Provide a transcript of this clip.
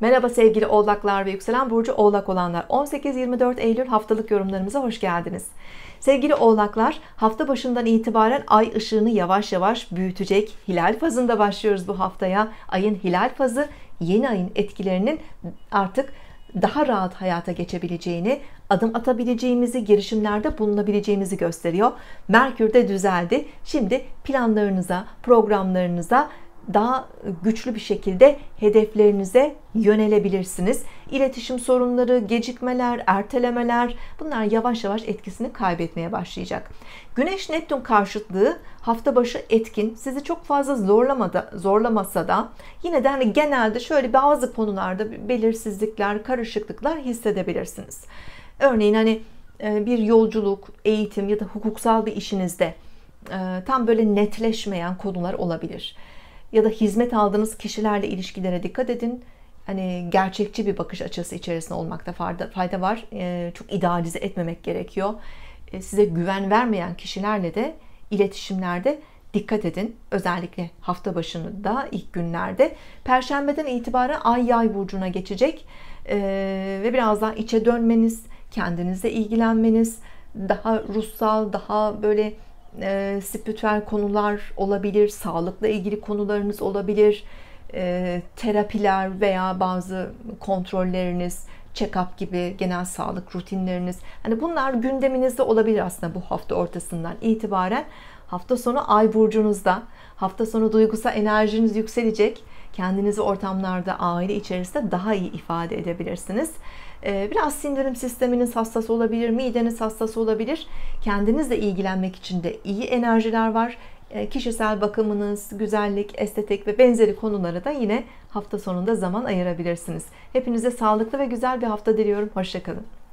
Merhaba sevgili oğlaklar ve yükselen burcu oğlak olanlar 18-24 Eylül haftalık yorumlarımıza hoş geldiniz sevgili oğlaklar hafta başından itibaren ay ışığını yavaş yavaş büyütecek hilal fazında başlıyoruz bu haftaya ayın hilal fazı yeni ayın etkilerinin artık daha rahat hayata geçebileceğini, adım atabileceğimizi, girişimlerde bulunabileceğimizi gösteriyor. Merkür de düzeldi. Şimdi planlarınıza, programlarınıza daha güçlü bir şekilde hedeflerinize yönelebilirsiniz. İletişim sorunları, gecikmeler, ertelemeler bunlar yavaş yavaş etkisini kaybetmeye başlayacak. Güneş Neptün karşıtlığı hafta başı etkin. Sizi çok fazla zorlamada, zorlamasa da yine de hani genelde şöyle bazı konularda belirsizlikler, karışıklıklar hissedebilirsiniz. Örneğin hani e, bir yolculuk, eğitim ya da hukuksal bir işinizde e, tam böyle netleşmeyen konular olabilir ya da hizmet aldığınız kişilerle ilişkilere dikkat edin. Hani gerçekçi bir bakış açısı içerisinde olmakta fayda var. Ee, çok idealize etmemek gerekiyor. Ee, size güven vermeyen kişilerle de iletişimlerde dikkat edin. Özellikle hafta başında ilk günlerde. Perşembeden itibaren Ay Yay burcuna geçecek ee, ve biraz daha içe dönmeniz, kendinize ilgilenmeniz, daha ruhsal, daha böyle e, spiritüel konular olabilir, sağlıkla ilgili konularınız olabilir, e, terapiler veya bazı kontrolleriniz, check-up gibi genel sağlık rutinleriniz. Hani bunlar gündeminizde olabilir aslında bu hafta ortasından itibaren. Hafta sonu ay burcunuzda, hafta sonu duygusal enerjiniz yükselecek. Kendinizi ortamlarda, aile içerisinde daha iyi ifade edebilirsiniz. E, biraz sindirim sisteminiz hassas olabilir, mideniz hassas olabilir. Kendinizle ilgilenmek için de iyi enerjiler var. E, kişisel bakımınız, güzellik, estetik ve benzeri konulara da yine hafta sonunda zaman ayırabilirsiniz. Hepinize sağlıklı ve güzel bir hafta diliyorum. Hoşçakalın.